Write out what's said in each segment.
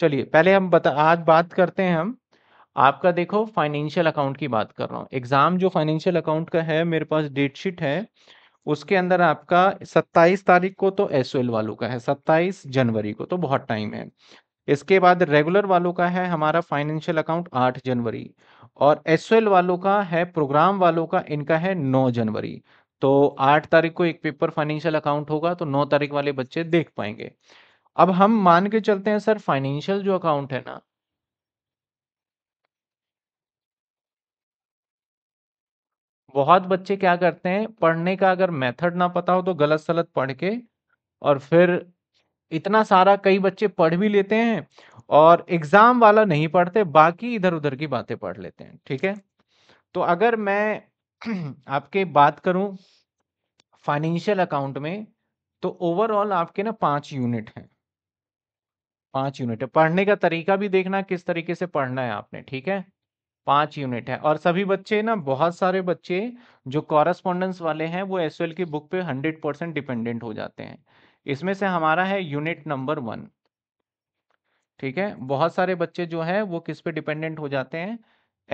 चलिए पहले हम बता आज बात करते हैं हम आपका देखो फाइनेंशियल अकाउंट की बात कर रहा हूँ एग्ज़ाम जो फाइनेंशियल अकाउंट का है मेरे पास डेट शीट है उसके अंदर आपका 27 तारीख को तो एस वालों का है 27 जनवरी को तो बहुत टाइम है इसके बाद रेगुलर वालों का है हमारा फाइनेंशियल अकाउंट 8 जनवरी और एस वालों का है प्रोग्राम वालों का इनका है 9 जनवरी तो 8 तारीख को एक पेपर फाइनेंशियल अकाउंट होगा तो 9 तारीख वाले बच्चे देख पाएंगे अब हम मान के चलते हैं सर फाइनेंशियल जो अकाउंट है ना बहुत बच्चे क्या करते हैं पढ़ने का अगर मेथड ना पता हो तो गलत सलत पढ़ के और फिर इतना सारा कई बच्चे पढ़ भी लेते हैं और एग्जाम वाला नहीं पढ़ते बाकी इधर उधर की बातें पढ़ लेते हैं ठीक है तो अगर मैं आपके बात करूं फाइनेंशियल अकाउंट में तो ओवरऑल आपके ना पांच यूनिट हैं पांच यूनिट है पढ़ने का तरीका भी देखना किस तरीके से पढ़ना है आपने ठीक है पांच यूनिट है और सभी बच्चे ना बहुत सारे बच्चे जो कॉरेस्पॉन्डेंस वाले हैं वो एस की बुक पे हंड्रेड परसेंट डिपेंडेंट हो जाते हैं इसमें से हमारा है यूनिट नंबर वन ठीक है बहुत सारे बच्चे जो है वो किस पे डिपेंडेंट हो जाते हैं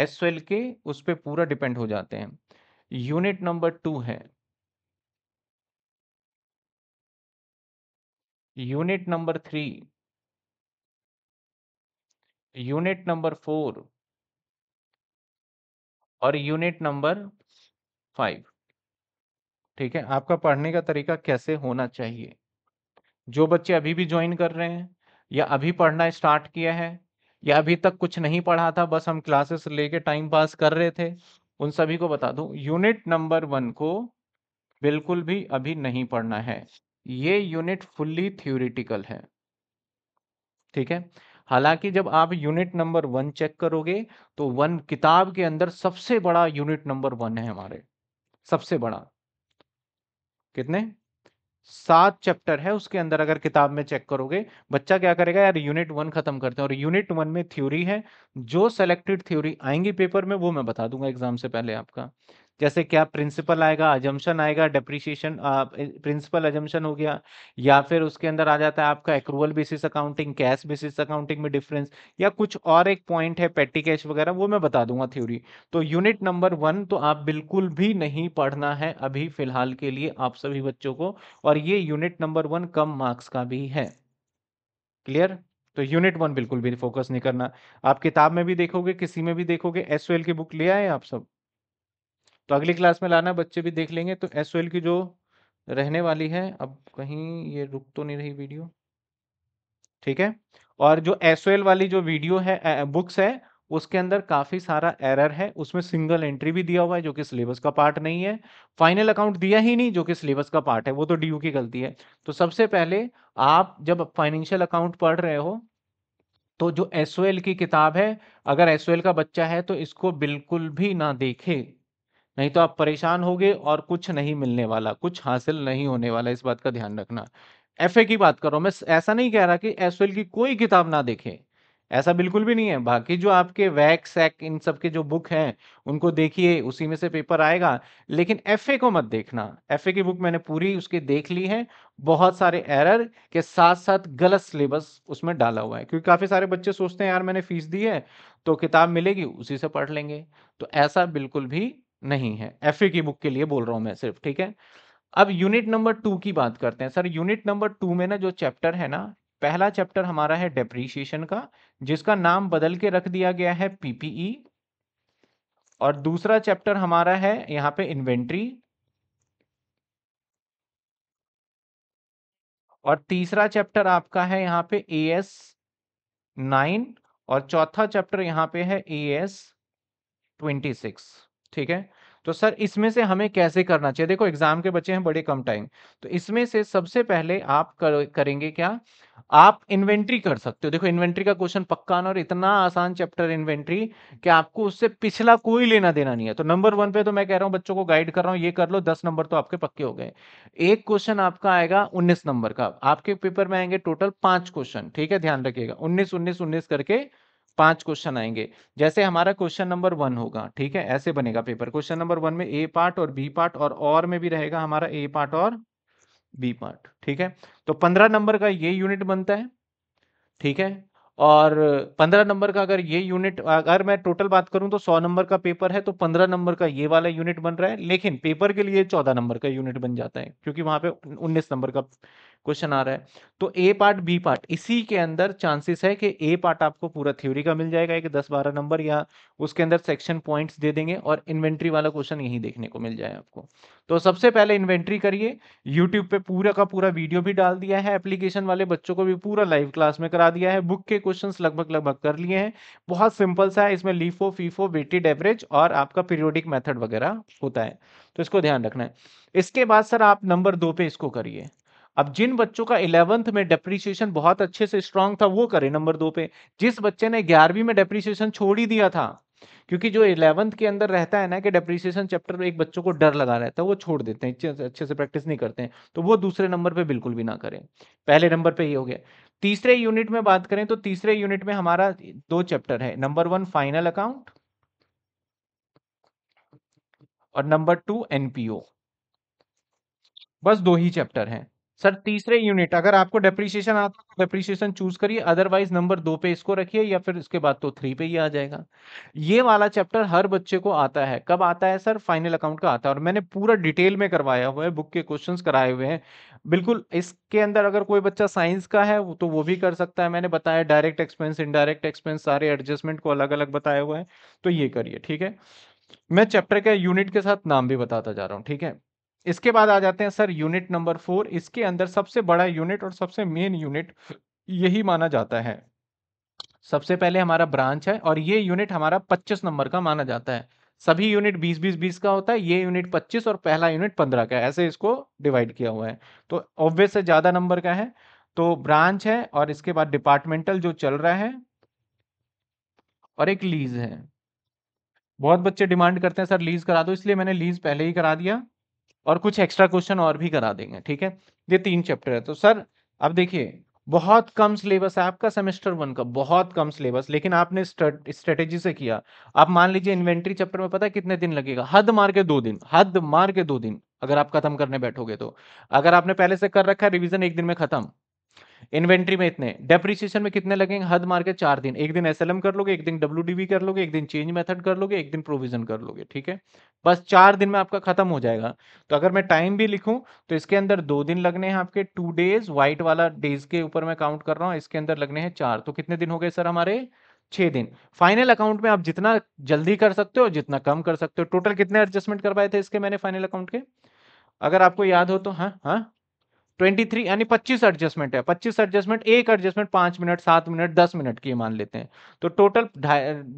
एस के उस पर पूरा डिपेंड हो जाते हैं यूनिट नंबर टू है unit number three unit number four और यूनिट नंबर फाइव ठीक है आपका पढ़ने का तरीका कैसे होना चाहिए जो बच्चे अभी भी ज्वाइन कर रहे हैं या अभी पढ़ना स्टार्ट किया है या अभी तक कुछ नहीं पढ़ा था बस हम क्लासेस लेके टाइम पास कर रहे थे उन सभी को बता दूं यूनिट नंबर वन को बिल्कुल भी अभी नहीं पढ़ना है ये यूनिट फुल्ली थ्योरिटिकल है ठीक है हालांकि जब आप यूनिट नंबर वन चेक करोगे तो वन किताब के अंदर सबसे बड़ा यूनिट नंबर वन है हमारे सबसे बड़ा कितने सात चैप्टर है उसके अंदर अगर किताब में चेक करोगे बच्चा क्या करेगा यार यूनिट वन खत्म करते हैं और यूनिट वन में थ्योरी है जो सेलेक्टेड थ्योरी आएंगी पेपर में वो मैं बता दूंगा एग्जाम से पहले आपका जैसे क्या प्रिंसिपल आएगा अजम्पन आएगा डेप्रीशिएशन प्रिंसिपल अजम्पन हो गया या फिर उसके अंदर आ जाता है आपका accrual basis accounting cash basis accounting में डिफरेंस या कुछ और एक पॉइंट है पेटी कैश वगैरह वो मैं बता दूंगा थ्योरी तो यूनिट नंबर वन तो आप बिल्कुल भी नहीं पढ़ना है अभी फिलहाल के लिए आप सभी बच्चों को और ये यूनिट नंबर वन कम मार्क्स का भी है क्लियर तो यूनिट वन बिल्कुल भी फोकस नहीं करना आप किताब में भी देखोगे किसी में भी देखोगे एस की बुक ले आए आप सब तो अगली क्लास में लाना बच्चे भी देख लेंगे तो एस की जो रहने वाली है अब कहीं ये रुक तो नहीं रही वीडियो ठीक है और जो एस वाली जो वीडियो है बुक्स है उसके अंदर काफी सारा एरर है उसमें सिंगल एंट्री भी दिया हुआ है जो कि सिलेबस का पार्ट नहीं है फाइनल अकाउंट दिया ही नहीं जो कि सिलेबस का पार्ट है वो तो डीयू की गलती है तो सबसे पहले आप जब फाइनेंशियल अकाउंट पढ़ रहे हो तो जो एस की किताब है अगर एस का बच्चा है तो इसको बिल्कुल भी ना देखे नहीं तो आप परेशान होगे और कुछ नहीं मिलने वाला कुछ हासिल नहीं होने वाला इस बात का ध्यान रखना एफ की बात करो मैं ऐसा नहीं कह रहा कि एस की कोई किताब ना देखें ऐसा बिल्कुल भी नहीं है बाकी जो आपके वैक सैक इन सब के जो बुक हैं उनको देखिए उसी में से पेपर आएगा लेकिन एफ को मत देखना एफ की बुक मैंने पूरी उसके देख ली है बहुत सारे एरर के साथ साथ गलत सिलेबस उसमें डाला हुआ है क्योंकि काफ़ी सारे बच्चे सोचते हैं यार मैंने फीस दी है तो किताब मिलेगी उसी से पढ़ लेंगे तो ऐसा बिल्कुल भी नहीं है एफ की बुक के लिए बोल रहा हूं मैं सिर्फ ठीक है अब यूनिट नंबर टू की बात करते हैं सर यूनिट नंबर टू में ना जो चैप्टर है ना पहला चैप्टर हमारा है डेप्रीशिएशन का जिसका नाम बदल के रख दिया गया है पीपीई e। और दूसरा चैप्टर हमारा है यहाँ पे इन्वेंट्री और तीसरा चैप्टर आपका है यहां पे ए एस नाइन और चौथा चैप्टर यहां पे है ए एस ट्वेंटी सिक्स ठीक है तो सर इसमें से हमें कैसे करना चाहिए देखो एग्जाम के बच्चे हैं बड़े कम टाइम तो इसमें से सबसे पहले आप कर, करेंगे क्या आप इन्वेंट्री कर सकते हो देखो इन्वेंट्री का क्वेश्चन पक्का ना और इतना आसान चैप्टर इन्वेंट्री कि आपको उससे पिछला कोई लेना देना नहीं है तो नंबर वन पे तो मैं कह रहा हूं बच्चों को गाइड कर रहा हूं ये कर लो दस नंबर तो आपके पक्के हो गए एक क्वेश्चन आपका आएगा उन्नीस नंबर का आपके पेपर में आएंगे टोटल पांच क्वेश्चन ठीक है ध्यान रखिएगा उन्नीस उन्नीस उन्नीस करके पांच क्वेश्चन आएंगे जैसे हमारा क्वेश्चन नंबर वन होगा ठीक है ऐसे बनेगा पेपर क्वेश्चन नंबर वन में ए पार्ट और बी पार्ट और और में भी रहेगा हमारा ए पार्ट और बी पार्ट ठीक है तो पंद्रह नंबर का ये यूनिट बनता है ठीक है और पंद्रह नंबर का अगर ये यूनिट अगर मैं टोटल बात करूं तो सौ नंबर का पेपर है तो पंद्रह नंबर का ये वाला यूनिट बन रहा है लेकिन पेपर के लिए चौदह नंबर का यूनिट बन जाता है क्योंकि वहां पे उन्नीस नंबर का क्वेश्चन आ रहा है तो ए पार्ट बी पार्ट इसी के अंदर चांसेस है कि ए पार्ट आपको पूरा थ्योरी का मिल जाएगा एक दस बारह नंबर या उसके अंदर सेक्शन पॉइंट्स दे देंगे और इन्वेंट्री वाला क्वेश्चन यहीं देखने को मिल जाए आपको तो सबसे पहले इन्वेंट्री करिए यूट्यूब पे पूरा का पूरा वीडियो भी डाल दिया है एप्लीकेशन वाले बच्चों को भी पूरा लाइव क्लास में करा दिया है बुक के क्वेश्चन लगभग लगभग कर लिए हैं बहुत सिंपल सा है इसमें लीफो फीफो वेटेड एवरेज और आपका पीरियोडिक मेथड वगैरह होता है तो इसको ध्यान रखना है इसके बाद सर आप नंबर दो पे इसको करिए अब जिन बच्चों का इलेवंथ में डेप्रिसिएशन बहुत अच्छे से स्ट्रांग था वो करें नंबर दो पे जिस बच्चे ने ग्यारहवीं में डेप्रिसिएशन छोड़ ही दिया था क्योंकि जो इलेवंथ के अंदर रहता है ना कि डेप्रिसिएशन चैप्टर में एक बच्चों को डर लगा रहता है वो छोड़ देते हैं अच्छे से प्रैक्टिस नहीं करते हैं तो वो दूसरे नंबर पर बिल्कुल भी ना करें पहले नंबर पर ये हो गया तीसरे यूनिट में बात करें तो तीसरे यूनिट में हमारा दो चैप्टर है नंबर वन फाइनल अकाउंट और नंबर टू एनपीओ बस दो ही चैप्टर हैं सर तीसरे यूनिट अगर आपको डेप्रीशिएशन आता है तो डेप्रीशिएशन चूज करिए अदरवाइज नंबर दो पे इसको रखिए या फिर उसके बाद तो थ्री पे ही आ जाएगा ये वाला चैप्टर हर बच्चे को आता है कब आता है सर फाइनल अकाउंट का आता है और मैंने पूरा डिटेल में करवाया हुआ है बुक के क्वेश्चन कराए हुए हैं बिल्कुल इसके अंदर अगर कोई बच्चा साइंस का है तो वो भी कर सकता है मैंने बताया डायरेक्ट एक्सपेंस इनडायरेक्ट एक्सपेंस सारे एडजस्टमेंट को अलग अलग बताया हुआ है तो ये करिए ठीक है मैं चैप्टर के यूनिट के साथ नाम भी बताता जा रहा हूँ ठीक है इसके बाद आ जाते हैं सर यूनिट नंबर फोर इसके अंदर सबसे बड़ा यूनिट और सबसे मेन यूनिट यही माना जाता है सबसे पहले हमारा ब्रांच है और ये यूनिट हमारा 25 नंबर का माना जाता है सभी यूनिट 20 20 20 का होता है ये यूनिट 25 और पहला यूनिट 15 का ऐसे इसको डिवाइड किया हुआ है तो ऑब्वियस ज़्यादा नंबर का है तो ब्रांच है और इसके बाद डिपार्टमेंटल जो चल रहा है और एक लीज है बहुत बच्चे डिमांड करते हैं सर लीज करा दो इसलिए मैंने लीज पहले ही करा दिया और कुछ एक्स्ट्रा क्वेश्चन और भी करा देंगे ठीक है ये तीन चैप्टर है तो सर अब देखिए बहुत कम सिलेबस है आपका सेमेस्टर वन का बहुत कम सिलेबस लेकिन आपने स्ट्रेटेजी से किया आप मान लीजिए इन्वेंट्री चैप्टर में पता है कितने दिन लगेगा हद मार के दो दिन हद मार के दो दिन अगर आप खत्म करने बैठोगे तो अगर आपने पहले से कर रखा है रिविजन एक दिन में खत्म इन्वेंट्री में इतने डेप्रिसिएशन में कितने लगेंगे हद मार के चार दिन एक दिन एस कर लोगे एक दिन डब्ल्यू कर लोगे एक दिन चेंज मेथड कर लोगे एक दिन प्रोविजन कर लोगे ठीक है बस चार दिन में आपका खत्म हो जाएगा तो अगर मैं टाइम भी लिखूं तो इसके अंदर दो दिन लगने हैं आपके टू डेज व्हाइट वाला डेज के ऊपर मैं काउंट कर रहा हूँ इसके अंदर लगने हैं चार तो कितने दिन हो गए सर हमारे छह दिन फाइनल अकाउंट में आप जितना जल्दी कर सकते हो जितना कम कर सकते हो टोटल कितने एडजस्टमेंट करवाए थे इसके मैंने फाइनल अकाउंट के अगर आपको याद हो तो हाँ हाँ ट्वेंटी थ्री यानी पच्चीस एडजस्टमेंट है पच्चीस एडजस्टमेंट एक एडजस्टमेंट पांच मिनट सात मिनट दस मिनट की मान लेते हैं तो टोटल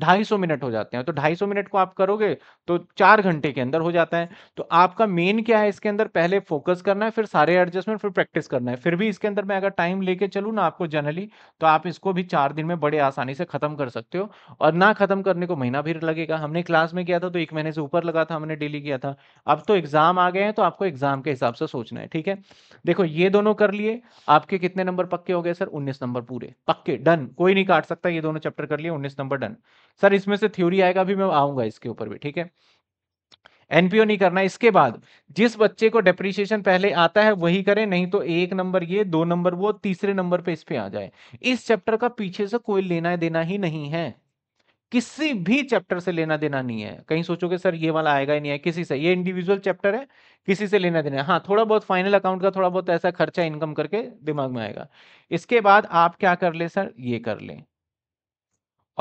ढाई सौ मिनट हो जाते हैं तो ढाई सौ मिनट को आप करोगे तो चार घंटे के अंदर हो जाता है तो आपका मेन क्या है इसके अंदर पहले फोकस करना है फिर सारे एडजस्टमेंट फिर प्रैक्टिस करना है फिर भी इसके अंदर मैं अगर टाइम लेके चलू ना आपको जनरली तो आप इसको भी चार दिन में बड़े आसानी से खत्म कर सकते हो और ना खत्म करने को महीना भी लगेगा हमने क्लास में किया था तो एक महीने से ऊपर लगा था हमने डेली किया था अब तो एग्जाम आ गए हैं तो आपको एग्जाम के हिसाब से सोचना है ठीक है देखो ये दोनों कर लिए आपके कितने नंबर पक्के हो गए सर 19 नंबर पूरे पक्के डन कोई नहीं काट सकता ये दोनों चैप्टर कर लिए 19 नंबर डन सर इसमें से थ्योरी आएगा भी मैं आऊंगा इसके ऊपर भी ठीक है एनपीओ नहीं करना इसके बाद जिस बच्चे को डेप्रिशिएशन पहले आता है वही करें नहीं तो एक नंबर ये दो नंबर वो तीसरे नंबर पे इस पे आ जाए इस चैप्टर का पीछे से कोई लेना देना ही नहीं है किसी भी चैप्टर से लेना देना नहीं है कहीं सोचोगे सर ये वाला आएगा ही नहीं है किसी से ये इंडिविजुअल चैप्टर है किसी से लेना देना है हाँ थोड़ा बहुत फाइनल अकाउंट का थोड़ा बहुत ऐसा खर्चा इनकम करके दिमाग में आएगा इसके बाद आप क्या कर ले सर ये कर ले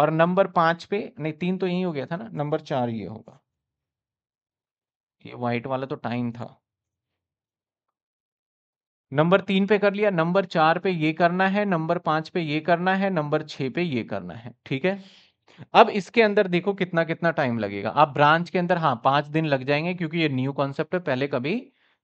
और नंबर पांच पे नहीं तीन तो यही हो गया था ना नंबर चार ये होगा ये व्हाइट वाला तो टाइम था नंबर तीन पे कर लिया नंबर चार पे ये करना है नंबर पांच पे ये करना है नंबर छह पे ये करना है ठीक है अब इसके अंदर देखो कितना कितना टाइम लगेगा आप ब्रांच के अंदर हाँ पांच दिन लग जाएंगे क्योंकि ये न्यू कॉन्सेप्ट है पहले कभी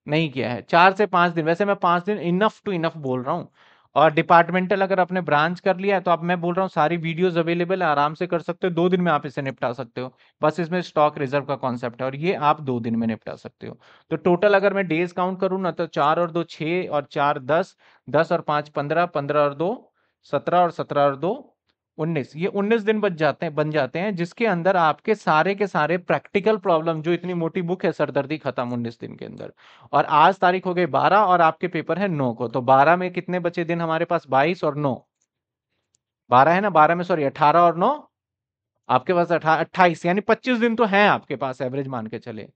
नहीं किया है चार से पांच दिन वैसे मैं पांच दिन इनफ टू इनफ बोल रहा हूँ और डिपार्टमेंटल अगर आपने ब्रांच कर लिया है तो आप मैं बोल रहा हूँ सारी वीडियोस अवेलेबल है आराम से कर सकते हो दो दिन में आप इसे निपटा सकते हो बस इसमें स्टॉक रिजर्व का कॉन्सेप्ट है और ये आप दो दिन में निपटा सकते हो तो टोटल अगर मैं डेज काउंट करूँ ना तो चार और दो छः और चार दस दस और पाँच पंद्रह पंद्रह और दो सत्रह और सत्रह और दो उन्नीस ये उन्नीस दिन बच जाते हैं बन जाते हैं जिसके अंदर आपके सारे के सारे प्रैक्टिकल प्रॉब्लम जो इतनी मोटी बुक है सरदर्दी खत्म उन्नीस दिन के अंदर और आज तारीख हो गई बारह और आपके पेपर है नौ को तो बारह में कितने बचे दिन हमारे पास बाईस और नौ बारह है ना बारह में सॉरी अठारह और नौ आपके पास अट्ठाईस यानी पच्चीस दिन तो है आपके पास एवरेज मान के चले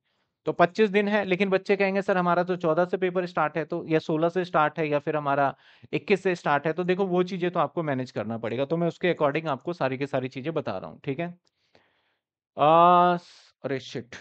तो 25 दिन है लेकिन बच्चे कहेंगे सर हमारा तो 14 से पेपर स्टार्ट है तो या 16 से स्टार्ट है या फिर हमारा 21 से स्टार्ट है तो देखो वो चीजें तो आपको मैनेज करना पड़ेगा तो मैं उसके अकॉर्डिंग आपको सारी की सारी चीजें बता रहा हूँ ठीक है अरे शिट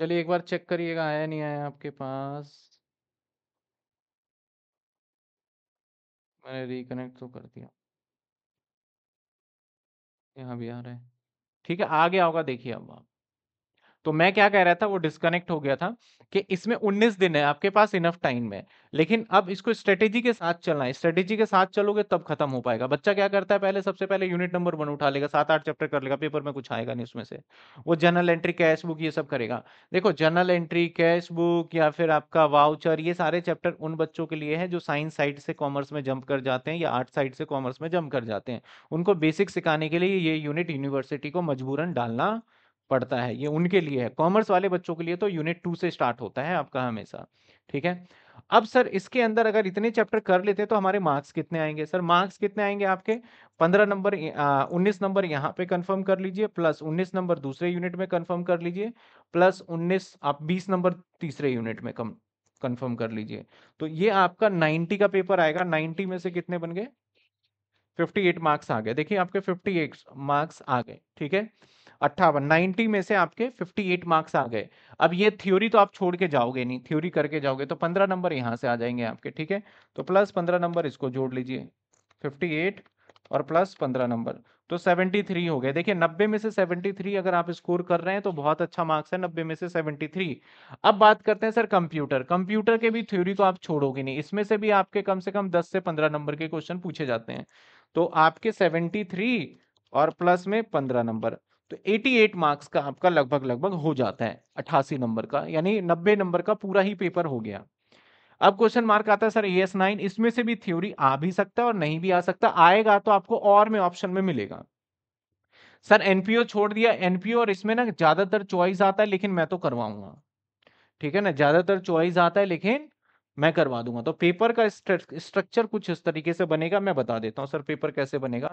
चलिए एक बार चेक करिएगा आया नहीं आया आपके पास मैंने रिकनेक्ट तो कर दिया यहाँ भी आ रहा है ठीक है आ गया होगा देखिए अब आप तो मैं क्या कह रहा था वो डिस्कनेक्ट हो गया था कि इसमें 19 दिन है आपके पास इनफ टाइम है लेकिन अब इसको स्ट्रेटेजी के साथ चलना है स्ट्रेटेजी के साथ चलोगे तब खत्म हो पाएगा बच्चा क्या करता है पहले सबसे पहले यूनिट नंबर वन उठा लेगा सात आठ चैप्टर कर लेगा पेपर में कुछ आएगा नहीं उसमें से वो जनरल एंट्री कैश बुक ये सब करेगा देखो जनरल एंट्री कैश बुक या फिर आपका वाउचर ये सारे चैप्टर उन बच्चों के लिए है जो साइंस साइड से कॉमर्स में जंप कर जाते हैं या आर्ट साइड से कॉमर्स में जंप कर जाते हैं उनको बेसिक सिखाने के लिए ये यूनिट यूनिवर्सिटी को मजबूरन डालना पड़ता है ये उनके लिए है कॉमर्स वाले बच्चों के लिए तो यूनिट टू से स्टार्ट होता है आपका हमेशा ठीक है अब सर इसके अंदर अगर इतने चैप्टर कर लेते तो हमारे मार्क्स कितने आएंगे सर मार्क्स कितने आएंगे आपके पंद्रह नंबर उन्नीस नंबर यहाँ पे कंफर्म कर लीजिए प्लस उन्नीस नंबर दूसरे यूनिट में कंफर्म कर लीजिए प्लस उन्नीस आप बीस नंबर तीसरे यूनिट में कंफर्म कर लीजिए तो ये आपका नाइन्टी का पेपर आएगा नाइन्टी में से कितने बन गए फिफ्टी एट मार्क्स आ गए देखिए आपके फिफ्टी एट मार्क्स आ गए ठीक है अट्ठावन नाइनटी में से आपके फिफ्टी एट मार्क्स आ गए अब ये थ्योरी तो आप छोड़ के जाओगे नहीं थ्योरी करके जाओगे तो पंद्रह नंबर यहाँ से आ जाएंगे आपके ठीक है तो प्लस पंद्रह नंबर इसको जोड़ लीजिए फिफ्टी एट और प्लस पंद्रह नंबर तो सेवेंटी थ्री हो गए देखिए नब्बे में से सेवेंटी थ्री अगर आप स्कोर कर रहे हैं तो बहुत अच्छा मार्क्स है नब्बे में से सेवेंटी थ्री अब बात करते हैं सर कंप्यूटर कंप्यूटर के भी थ्योरी तो आप छोड़ोगे नहीं इसमें से भी आपके कम से कम दस से पंद्रह नंबर के क्वेश्चन पूछे जाते हैं तो आपके सेवेंटी थ्री और प्लस में पंद्रह नंबर तो 88 मार्क्स का आपका लगभग लगभग हो जाता है अट्ठासी नंबर का यानी नब्बे नंबर का पूरा ही पेपर हो गया अब क्वेश्चन मार्क आता है सर ए एस नाइन इसमें से भी थ्योरी आ भी सकता है और नहीं भी आ सकता आएगा तो आपको और में ऑप्शन में मिलेगा सर एनपीओ छोड़ दिया एनपीओ और इसमें ना ज्यादातर चॉइस आता है लेकिन मैं तो करवाऊंगा ठीक है ना ज्यादातर चॉइस आता है लेकिन मैं करवा दूंगा तो पेपर का स्ट्रक्चर कुछ इस तरीके से बनेगा मैं बता देता हूँ सर पेपर कैसे बनेगा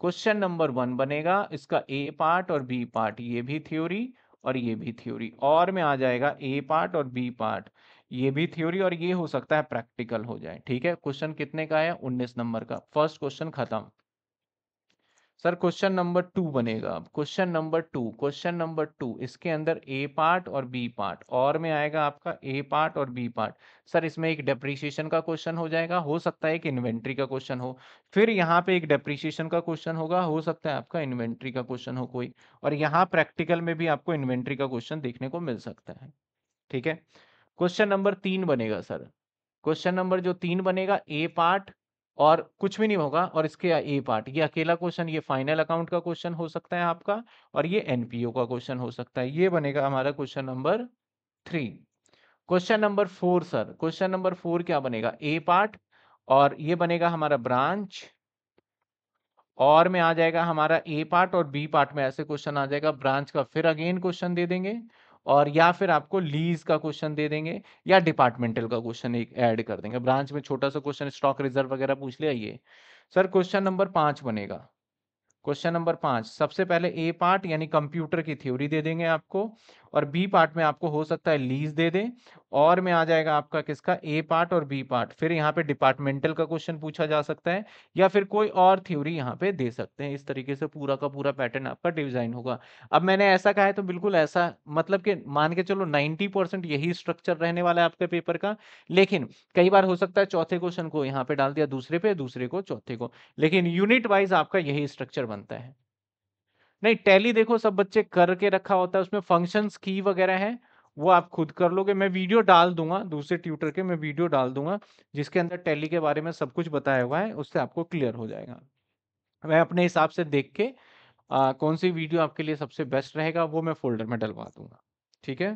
क्वेश्चन नंबर वन बनेगा इसका ए पार्ट और बी पार्ट ये भी थ्योरी और ये भी थ्योरी और में आ जाएगा ए पार्ट और बी पार्ट ये भी थ्योरी और ये हो सकता है प्रैक्टिकल हो जाए ठीक है क्वेश्चन कितने का है उन्नीस नंबर का फर्स्ट क्वेश्चन खत्म सर क्वेश्चन नंबर टू बनेगा question number two question number two इसके अंदर ए पार्ट और बी पार्ट और में आएगा आपका ए पार्ट और बी पार्ट सर इसमें एक डेप्रीशिएशन का क्वेश्चन हो जाएगा हो सकता है एक इन्वेंट्री का क्वेश्चन हो फिर यहाँ पे एक डेप्रीशिएशन का क्वेश्चन होगा हो सकता है आपका इन्वेंट्री का क्वेश्चन हो कोई और यहाँ प्रैक्टिकल में भी आपको इन्वेंट्री का क्वेश्चन देखने को मिल सकता है ठीक है क्वेश्चन नंबर तीन बनेगा सर क्वेश्चन नंबर जो तीन बनेगा ए पार्ट और कुछ भी नहीं होगा और इसके ए पार्ट ये अकेला क्वेश्चन ये फाइनल अकाउंट का क्वेश्चन हो सकता है आपका और ये एनपीओ का क्वेश्चन हो सकता है ये बनेगा हमारा question number three question number four sir question number four क्या बनेगा ए पार्ट और ये बनेगा हमारा ब्रांच और में आ जाएगा हमारा ए पार्ट और बी पार्ट में ऐसे क्वेश्चन आ जाएगा ब्रांच का फिर अगेन क्वेश्चन दे देंगे और या फिर आपको लीज का क्वेश्चन दे देंगे या डिपार्टमेंटल का क्वेश्चन एक ऐड कर देंगे ब्रांच में छोटा सा क्वेश्चन स्टॉक रिजर्व वगैरह पूछ ले आइए सर क्वेश्चन नंबर पाँच बनेगा क्वेश्चन नंबर पाँच सबसे पहले ए पार्ट यानी कंप्यूटर की थ्योरी दे देंगे आपको और बी पार्ट में आपको हो सकता है लीज दे दे और में आ जाएगा आपका किसका ए पार्ट और बी पार्ट फिर यहाँ पे डिपार्टमेंटल का क्वेश्चन पूछा जा सकता है या फिर कोई और थ्योरी यहाँ पे दे सकते हैं इस तरीके से पूरा का पूरा पैटर्न आपका डिजाइन होगा अब मैंने ऐसा कहा है तो बिल्कुल ऐसा मतलब कि मान के चलो 90 परसेंट यही स्ट्रक्चर रहने वाला है आपके पेपर का लेकिन कई बार हो सकता है चौथे क्वेश्चन को यहाँ पे डाल दिया दूसरे पे दूसरे को चौथे को लेकिन यूनिट वाइज आपका यही स्ट्रक्चर बनता है नहीं टैली देखो सब बच्चे करके रखा होता है उसमें फंक्शंस की वगैरह है वो आप खुद कर लोगे मैं वीडियो डाल दूंगा दूसरे ट्यूटर के मैं वीडियो डाल दूंगा जिसके अंदर टैली के बारे में सब कुछ बताया हुआ है उससे आपको क्लियर हो जाएगा मैं अपने हिसाब से देख के आ, कौन सी वीडियो आपके लिए सबसे बेस्ट रहेगा वो मैं फोल्डर में डलवा दूंगा ठीक है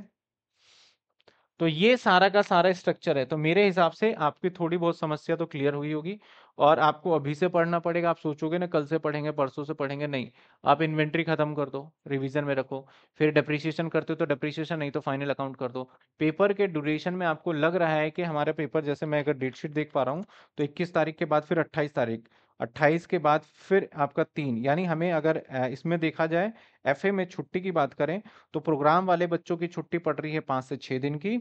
तो ये सारा का सारा स्ट्रक्चर है तो मेरे हिसाब से आपकी थोड़ी बहुत समस्या तो क्लियर हुई होगी और आपको अभी से पढ़ना पड़ेगा आप सोचोगे ना कल से पढ़ेंगे परसों से पढ़ेंगे नहीं आप इन्वेंट्री खत्म कर दो रिवीजन में रखो फिर डेप्रिसिएशन करते हो तो डेप्रिसिएशन नहीं तो फाइनल अकाउंट कर दो पेपर के ड्यूरेशन में आपको लग रहा है कि हमारा पेपर जैसे मैं अगर डेट शीट देख पा रहा हूँ तो इक्कीस तारीख के बाद फिर अट्ठाईस तारीख अट्ठाईस के बाद फिर आपका तीन यानी हमें अगर इसमें देखा जाए एफ में छुट्टी की बात करें तो प्रोग्राम वाले बच्चों की छुट्टी पड़ रही है पाँच से छः दिन की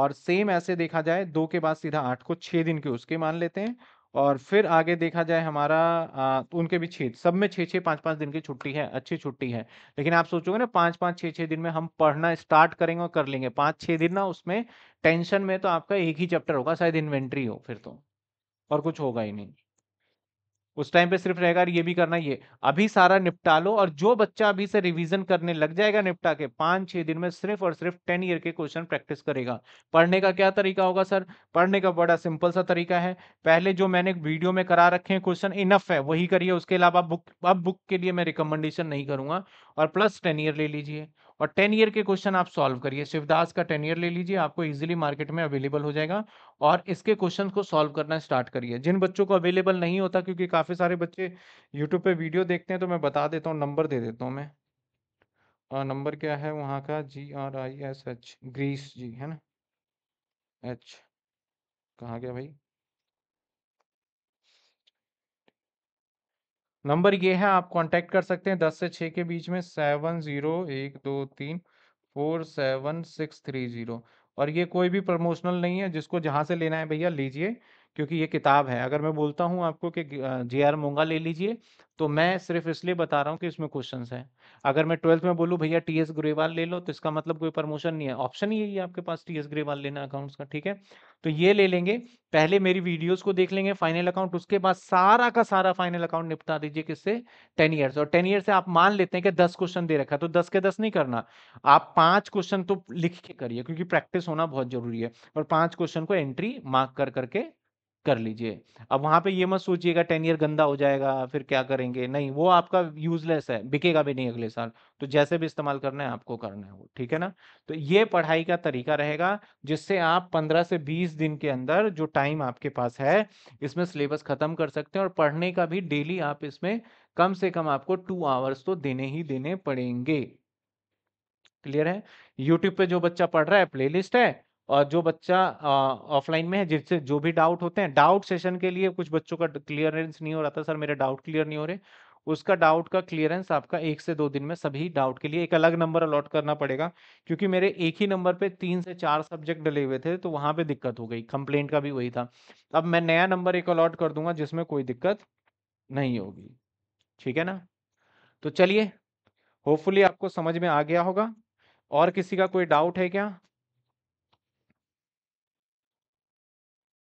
और सेम ऐसे देखा जाए दो के बाद सीधा आठ को छः दिन की उसके मान लेते हैं और फिर आगे देखा जाए हमारा आ, तो उनके भी छेद सब में छः छः पाँच पाँच दिन की छुट्टी है अच्छी छुट्टी है लेकिन आप सोचोगे ना पाँच पाँच छः छः दिन में हम पढ़ना स्टार्ट करेंगे और कर लेंगे पाँच छः दिन ना उसमें टेंशन में तो आपका एक ही चैप्टर होगा शायद इन्वेंट्री हो फिर तो और कुछ होगा ही नहीं उस टाइम पे सिर्फ रहेगा ये भी करना ये अभी सारा निपटा लो और जो बच्चा अभी से रिवीजन करने लग जाएगा निपटा के पांच छह दिन में सिर्फ और सिर्फ टेन ईयर के क्वेश्चन प्रैक्टिस करेगा पढ़ने का क्या तरीका होगा सर पढ़ने का बड़ा सिंपल सा तरीका है पहले जो मैंने वीडियो में करा रखे हैं क्वेश्चन इनफ है वही करिए उसके अलावा बुक अब बुक के लिए मैं रिकमेंडेशन नहीं करूंगा और प्लस टेन ईयर ले लीजिए और टेन ईयर के क्वेश्चन आप सॉल्व करिए शिवदास का टेन ईयर ले लीजिए आपको इजीली मार्केट में अवेलेबल हो जाएगा और इसके क्वेश्चन को सॉल्व करना स्टार्ट करिए जिन बच्चों को अवेलेबल नहीं होता क्योंकि काफ़ी सारे बच्चे यूट्यूब पर वीडियो देखते हैं तो मैं बता देता हूँ नंबर दे देता हूँ मैं और नंबर क्या है वहाँ का G R I S H ग्रीस जी है ना एच कहाँ गया भाई नंबर ये है आप कांटेक्ट कर सकते हैं दस से छः के बीच में सेवन ज़ीरो एक दो तीन four seven six three zero और ये कोई भी प्रमोशनल नहीं है जिसको जहाँ से लेना है भैया लीजिए क्योंकि ये किताब है अगर मैं बोलता हूँ आपको कि जे आर मोंगा ले लीजिए तो मैं सिर्फ इसलिए बता रहा हूँ कि इसमें क्वेश्चन हैं अगर मैं ट्वेल्थ में बोलूँ भैया टी एस ग्रेवाल ले लो तो इसका मतलब कोई प्रमोशन नहीं है ऑप्शन ही यही है आपके पास टी एस ग्रेवाल लेना अकाउंट्स का ठीक है तो ये ले लेंगे पहले मेरी वीडियोज को देख लेंगे फाइनल अकाउंट उसके बाद सारा का सारा फाइनल अकाउंट निपटा दीजिए किससे टेन ईयर्स और टेन ईयर से आप मान लेते हैं कि दस क्वेश्चन दे रखा है तो दस के दस नहीं करना आप पांच क्वेश्चन तो लिख के करिए क्योंकि प्रैक्टिस होना बहुत जरूरी है और पांच क्वेश्चन को एंट्री मार्क कर करके कर लीजिए अब वहां पे ये मत सोचिएगा टेन ईयर गंदा हो जाएगा फिर क्या करेंगे नहीं वो आपका यूजलेस है बिकेगा भी नहीं अगले साल तो जैसे भी इस्तेमाल करना है आपको करना है वो ठीक है ना तो ये पढ़ाई का तरीका रहेगा जिससे आप पंद्रह से बीस दिन के अंदर जो टाइम आपके पास है इसमें सिलेबस खत्म कर सकते हैं और पढ़ने का भी डेली आप इसमें कम से कम आपको टू आवर्स तो देने ही देने पड़ेंगे क्लियर है यूट्यूब पे जो बच्चा पढ़ रहा है प्लेलिस्ट है और जो बच्चा ऑफलाइन में है जिससे जो भी डाउट होते हैं डाउट सेशन के लिए कुछ बच्चों का क्लियरेंस नहीं हो रहा था सर मेरे डाउट क्लियर नहीं हो रहे उसका डाउट का क्लियरेंस आपका एक से दो दिन में सभी डाउट के लिए एक अलग नंबर अलॉट करना पड़ेगा क्योंकि मेरे एक ही नंबर पे तीन से चार सब्जेक्ट डले हुए थे तो वहां पे दिक्कत हो गई कंप्लेंट का भी वही था अब मैं नया नंबर एक अलॉट कर दूंगा जिसमें कोई दिक्कत नहीं होगी ठीक है ना तो चलिए होपफुली आपको समझ में आ गया होगा और किसी का कोई डाउट है क्या